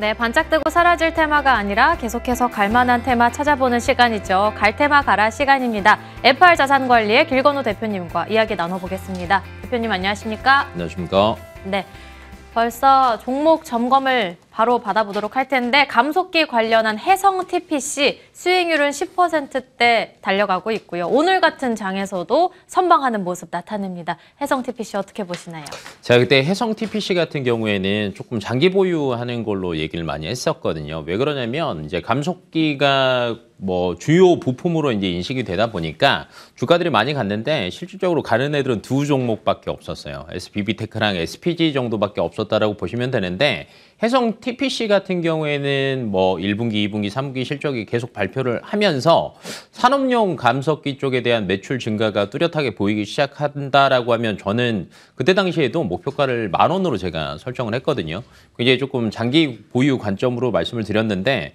네, 반짝뜨고 사라질 테마가 아니라 계속해서 갈만한 테마 찾아보는 시간이죠. 갈테마 가라 시간입니다. FR 자산관리의 길건호 대표님과 이야기 나눠보겠습니다. 대표님 안녕하십니까? 안녕하십니까? 네, 벌써 종목 점검을 바로 받아보도록 할 텐데 감속기 관련한 해성 TPC 수익률은 10%대 달려가고 있고요. 오늘 같은 장에서도 선방하는 모습 나타냅니다. 해성 TPC 어떻게 보시나요? 제가 그때 해성 TPC 같은 경우에는 조금 장기 보유하는 걸로 얘기를 많이 했었거든요. 왜 그러냐면 이제 감속기가 뭐 주요 부품으로 이제 인식이 되다 보니까 주가들이 많이 갔는데 실질적으로 가는 애들은 두 종목밖에 없었어요. SBB테크랑 SPG 정도밖에 없었다라고 보시면 되는데 해성 TPC 같은 경우에는 뭐 1분기, 2분기, 3분기 실적이 계속 발표를 하면서 산업용 감석기 쪽에 대한 매출 증가가 뚜렷하게 보이기 시작한다라고 하면 저는 그때 당시에도 목표가를 만 원으로 제가 설정을 했거든요. 이게 조금 장기 보유 관점으로 말씀을 드렸는데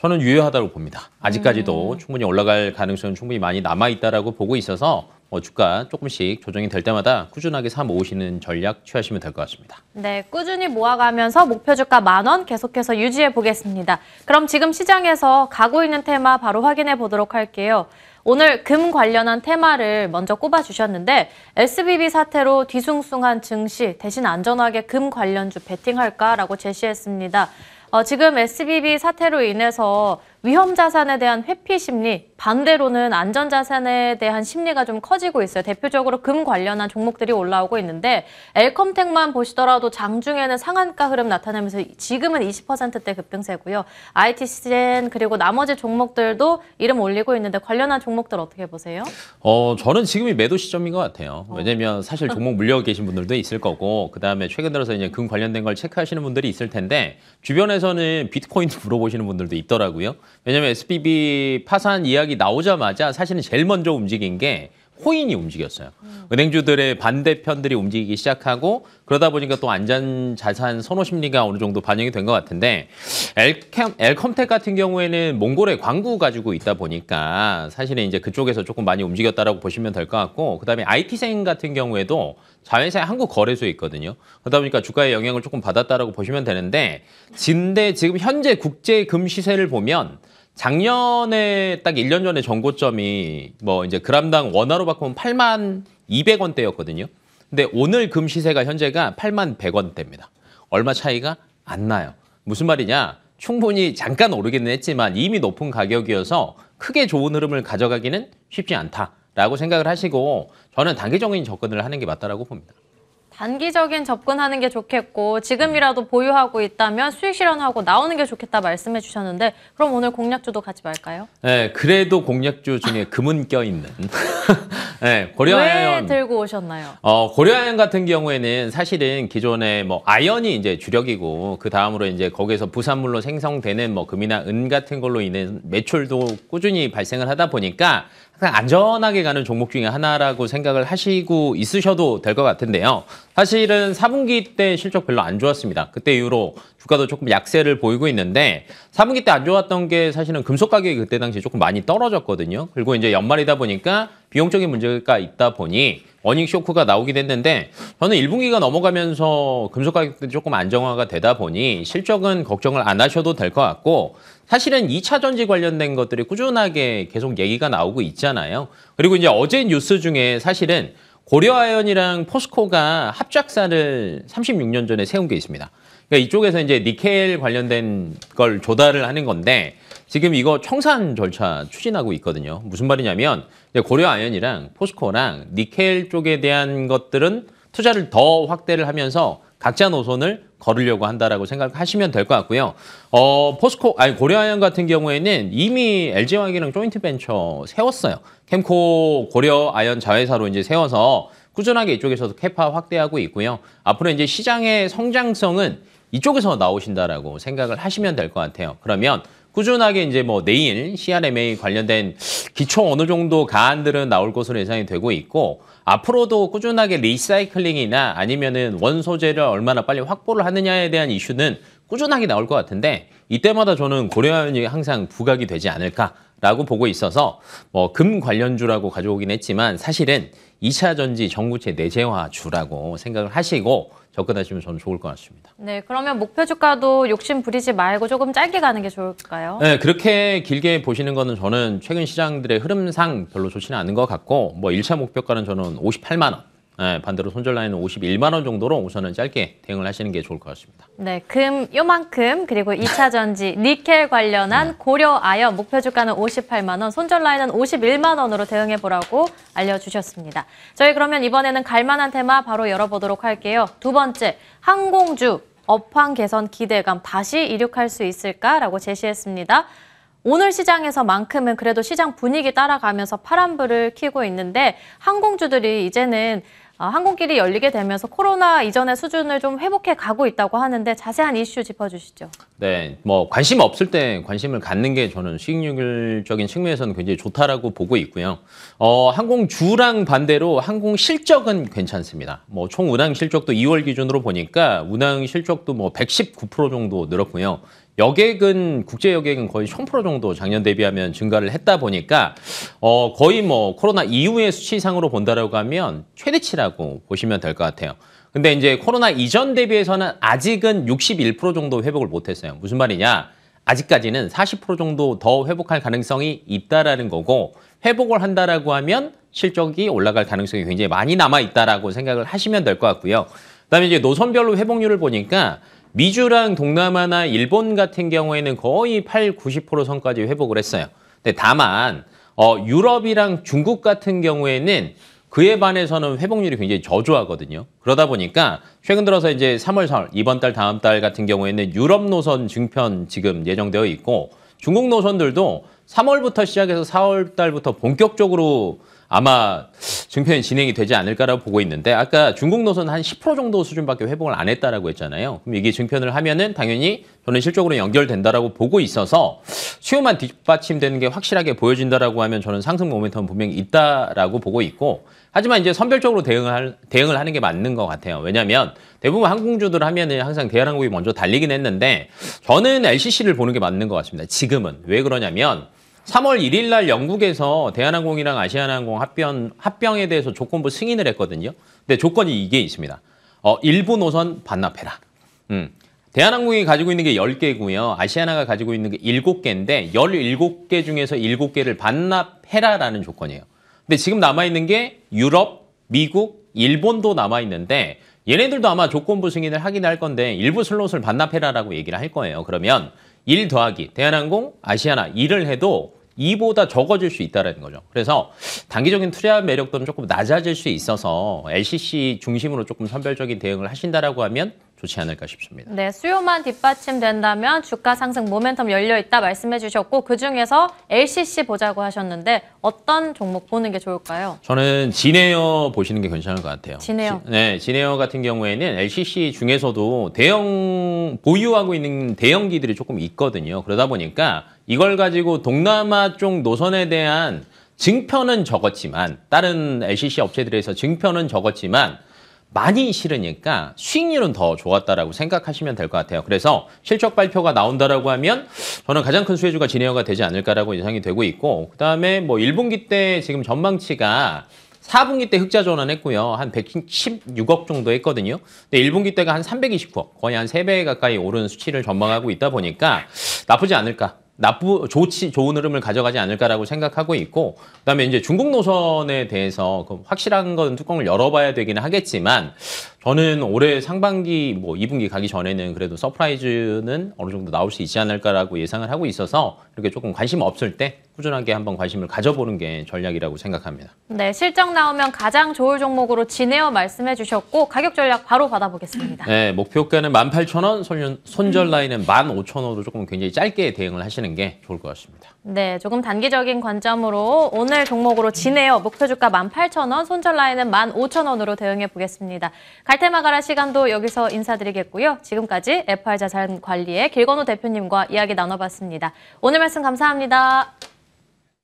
저는 유효하다고 봅니다. 아직까지도 음. 충분히 올라갈 가능성은 충분히 많이 남아 있다라고 보고 있어서 어, 주가 조금씩 조정이 될 때마다 꾸준하게 사 모으시는 전략 취하시면 될 것 같습니다. 네, 꾸준히 모아가면서 목표 주가 만 원 계속해서 유지해 보겠습니다. 그럼 지금 시장에서 가고 있는 테마 바로 확인해 보도록 할게요. 오늘 금 관련한 테마를 먼저 꼽아주셨는데 SBB 사태로 뒤숭숭한 증시 대신 안전하게 금 관련주 베팅할까라고 제시했습니다. 어, 지금 SBB 사태로 인해서 위험 자산에 대한 회피 심리, 반대로는 안전 자산에 대한 심리가 좀 커지고 있어요. 대표적으로 금 관련한 종목들이 올라오고 있는데 엘컴텍만 보시더라도 장중에는 상한가 흐름 나타내면서 지금은 20%대 급등세고요. i t 시 n 그리고 나머지 종목들도 이름 올리고 있는데 관련한 종목들 어떻게 보세요? 어, 저는 지금이 매도 시점인 것 같아요. 어. 왜냐면 하 사실 종목 물려 계신 분들도 있을 거고 그다음에 최근 들어서 이제 금 관련된 걸 체크하시는 분들이 있을 텐데 주변에서는 비트코인 물어보시는 분들도 있더라고요. 왜냐하면 SBB 파산 이야기 나오자마자 사실은 제일 먼저 움직인 게 호인이 움직였어요. 은행주들의 반대편들이 움직이기 시작하고 그러다 보니까 또 안전 자산 선호 심리가 어느 정도 반영이 된 것 같은데 엘캠 엘컴텍 같은 경우에는 몽골의 광구 가지고 있다 보니까 사실은 이제 그쪽에서 조금 많이 움직였다라고 보시면 될 것 같고 그다음에 IT생 같은 경우에도 자회사의 한국 거래소에 있거든요. 그러다 보니까 주가에 영향을 조금 받았다라고 보시면 되는데 진대 지금 현재 국제 금 시세를 보면 작년에 딱 1년 전에 전고점이 뭐 이제 그람당 원화로 바꾸면 8만 200원대였거든요. 근데 오늘 금 시세가 현재가 8만 100원대입니다. 얼마 차이가 안 나요. 무슨 말이냐? 충분히 잠깐 오르기는 했지만 이미 높은 가격이어서 크게 좋은 흐름을 가져가기는 쉽지 않다라고 생각을 하시고 저는 단기적인 접근을 하는 게 맞다라고 봅니다. 단기적인 접근하는 게 좋겠고 지금이라도 보유하고 있다면 수익 실현하고 나오는 게 좋겠다 말씀해 주셨는데 그럼 오늘 공략주도 가지 말까요? 네, 그래도 공략주 중에 금은 껴있는 네, 고려아연 왜 들고 오셨나요? 어, 고려아연 같은 경우에는 사실은 기존에 뭐 아연이 이제 주력이고 그 다음으로 이제 거기서 부산물로 생성되는 뭐 금이나 은 같은 걸로 인해 매출도 꾸준히 발생을 하다 보니까 항상 안전하게 가는 종목 중에 하나라고 생각을 하시고 있으셔도 될 것 같은데요. 사실은 4분기 때 실적 별로 안 좋았습니다. 그때 이후로 주가도 조금 약세를 보이고 있는데 4분기 때 안 좋았던 게 사실은 금속 가격이 그때 당시 조금 많이 떨어졌거든요. 그리고 이제 연말이다 보니까 비용적인 문제가 있다 보니 어닝 쇼크가 나오긴 했는데 저는 1분기가 넘어가면서 금속 가격들이 조금 안정화가 되다 보니 실적은 걱정을 안 하셔도 될 것 같고 사실은 2차 전지 관련된 것들이 꾸준하게 계속 얘기가 나오고 있잖아요. 그리고 이제 어제 뉴스 중에 사실은 고려아연이랑 포스코가 합작사를 36년 전에 세운 게 있습니다. 그러니까 이쪽에서 이제 니켈 관련된 걸 조달을 하는 건데 지금 이거 청산 절차 추진하고 있거든요. 무슨 말이냐면 고려 아연이랑 포스코랑 니켈 쪽에 대한 것들은 투자를 더 확대를 하면서 각자 노선을 걸으려고 한다라고 생각하시면 될 것 같고요. 어, 포스코 아니 고려아연 같은 경우에는 이미 LG화학이랑 조인트 벤처 세웠어요. 캠코 고려아연 자회사로 이제 세워서 꾸준하게 이쪽에서도 캐파 확대하고 있고요. 앞으로 이제 시장의 성장성은 이쪽에서 나오신다라고 생각을 하시면 될 것 같아요. 그러면 꾸준하게 이제 뭐 내일 CRMA 관련된 기초 어느 정도 가안들은 나올 것으로 예상이 되고 있고 앞으로도 꾸준하게 리사이클링이나 아니면은 원소재를 얼마나 빨리 확보를 하느냐에 대한 이슈는 꾸준하게 나올 것 같은데 이때마다 저는 고려하연이 항상 부각이 되지 않을까라고 보고 있어서 뭐 금 관련주라고 가져오긴 했지만 사실은 2차 전지 전구체 내재화주라고 생각을 하시고 접근하시면 저는 좋을 것 같습니다. 네, 그러면 목표 주가도 욕심 부리지 말고 조금 짧게 가는 게 좋을까요? 네, 그렇게 길게 보시는 거는 저는 최근 시장들의 흐름상 별로 좋지는 않은 것 같고 뭐 1차 목표가는 저는 58만 원 예, 반대로 손절 라인은 51만 원 정도로 우선은 짧게 대응을 하시는 게 좋을 것 같습니다. 네, 금 요만큼 그리고 2차 전지 니켈 관련한 네. 고려 아연 목표 주가는 58만 원, 손절 라인은 51만 원으로 대응해 보라고 알려주셨습니다. 저희 그러면 이번에는 갈만한 테마 바로 열어보도록 할게요. 두 번째 항공주 업황 개선 기대감 다시 이륙할 수 있을까라고 제시했습니다. 오늘 시장에서만큼은 그래도 시장 분위기 따라가면서 파란불을 켜고 있는데 항공주들이 이제는 항공길이 어, 열리게 되면서 코로나 이전의 수준을 좀 회복해 가고 있다고 하는데 자세한 이슈 짚어주시죠. 네, 뭐 관심 없을 때 관심을 갖는 게 저는 수익률적인 측면에서는 굉장히 좋다라고 보고 있고요. 어, 항공주랑 반대로 항공 실적은 괜찮습니다. 뭐 총 운항 실적도 2월 기준으로 보니까 운항 실적도 뭐 119% 정도 늘었고요. 여객은 국제 여객은 거의 10% 0 정도 작년 대비하면 증가를 했다 보니까 어 거의 뭐 코로나 이후의 수치상으로 본다라고 하면 최대치라고 보시면 될 것 같아요. 근데 이제 코로나 이전 대비해서는 아직은 61% 정도 회복을 못했어요. 무슨 말이냐? 아직까지는 40% 정도 더 회복할 가능성이 있다라는 거고 회복을 한다라고 하면 실적이 올라갈 가능성이 굉장히 많이 남아 있다라고 생각을 하시면 될 것 같고요. 그다음에 이제 노선별로 회복률을 보니까 미주랑 동남아나 일본 같은 경우에는 거의 8, 90% 선까지 회복을 했어요. 근데 다만 어, 유럽이랑 중국 같은 경우에는 그에 반해서는 회복률이 굉장히 저조하거든요. 그러다 보니까 최근 들어서 이제 3월, 4월, 이번 달, 다음 달 같은 경우에는 유럽 노선 증편 지금 예정되어 있고 중국 노선들도 3월부터 시작해서 4월 달부터 본격적으로 아마 증표는 진행이 되지 않을까라고 보고 있는데 아까 중국 노선 한 10% 정도 수준밖에 회복을 안 했다라고 했잖아요. 그럼 이게 증표를 하면은 당연히 저는 실적으로 연결된다라고 보고 있어서 수요만 뒷받침되는 게 확실하게 보여진다라고 하면 저는 상승 모멘텀 분명히 있다라고 보고 있고 하지만 이제 선별적으로 대응을 대응을 하는 게 맞는 것 같아요. 왜냐하면 대부분 항공주들 하면은 항상 대한항공이 먼저 달리긴 했는데 저는 LCC를 보는 게 맞는 것 같습니다. 지금은 왜 그러냐면. 3월 1일 날 영국에서 대한항공이랑 아시아나항공 합병, 합병에 대해서 조건부 승인을 했거든요. 근데 조건이 이게 있습니다. 어, 일부 노선 반납해라. 음. 대한항공이 가지고 있는 게 10개고요. 아시아나가 가지고 있는 게 7개인데 17개 중에서 7개를 반납해라라는 조건이에요. 근데 지금 남아있는 게 유럽, 미국, 일본도 남아있는데 얘네들도 아마 조건부 승인을 하긴 할 건데 일부 슬롯을 반납해라라고 얘기를 할 거예요. 그러면 1 더하기 대한항공 아시아나 2을 해도 2보다 적어질 수 있다는 라 거죠. 그래서 단기적인 투자 매력도 조금 낮아질 수 있어서 LCC 중심으로 조금 선별적인 대응을 하신다라고 하면 좋지 않을까 싶습니다. 네, 수요만 뒷받침된다면 주가 상승 모멘텀 열려 있다 말씀해 주셨고 그중에서 LCC 보자고 하셨는데 어떤 종목 보는 게 좋을까요? 저는 진에어 보시는 게 괜찮을 것 같아요. 진에어. 지, 네, 진에어 같은 경우에는 LCC 중에서도 대형 보유하고 있는 대형기들이 조금 있거든요. 그러다 보니까 이걸 가지고 동남아 쪽 노선에 대한 증편은 적었지만 다른 LCC 업체들에서 증편은 적었지만 많이 싫으니까 수익률은 더 좋았다라고 생각하시면 될 것 같아요. 그래서 실적 발표가 나온다라고 하면 저는 가장 큰 수혜주가 진에어가 되지 않을까라고 예상이 되고 있고 그다음에 뭐 1분기 때 지금 전망치가 4분기 때 흑자 전환했고요. 한 116억 정도 했거든요. 근데 1분기 때가 한 329억, 거의 한 3배 가까이 오른 수치를 전망하고 있다 보니까 나쁘지 않을까. 나쁘 좋지 좋은 흐름을 가져가지 않을까라고 생각하고 있고 그다음에 이제 중국 노선에 대해서 그 확실한 건 뚜껑을 열어봐야 되기는 하겠지만 저는 올해 상반기 뭐 2분기 가기 전에는 그래도 서프라이즈는 어느 정도 나올 수 있지 않을까라고 예상을 하고 있어서 이렇게 조금 관심 없을 때 꾸준하게 한번 관심을 가져보는 게 전략이라고 생각합니다. 네, 실적 나오면 가장 좋을 종목으로 지내어 말씀해 주셨고 가격 전략 바로 받아보겠습니다. 네, 목표가는 18,000원, 손절 라인은 15,000원으로 조금 굉장히 짧게 대응을 하시는 게 좋을 것 같습니다. 네, 조금 단기적인 관점으로 오늘 종목으로 지내어 목표 주가 18,000원, 손절 라인은 15,000원으로 대응해 보겠습니다. 갈테마가라 시간도 여기서 인사드리겠고요. 지금까지 FR 자산관리의 길건호 대표님과 이야기 나눠봤습니다. 오늘 말씀 감사합니다.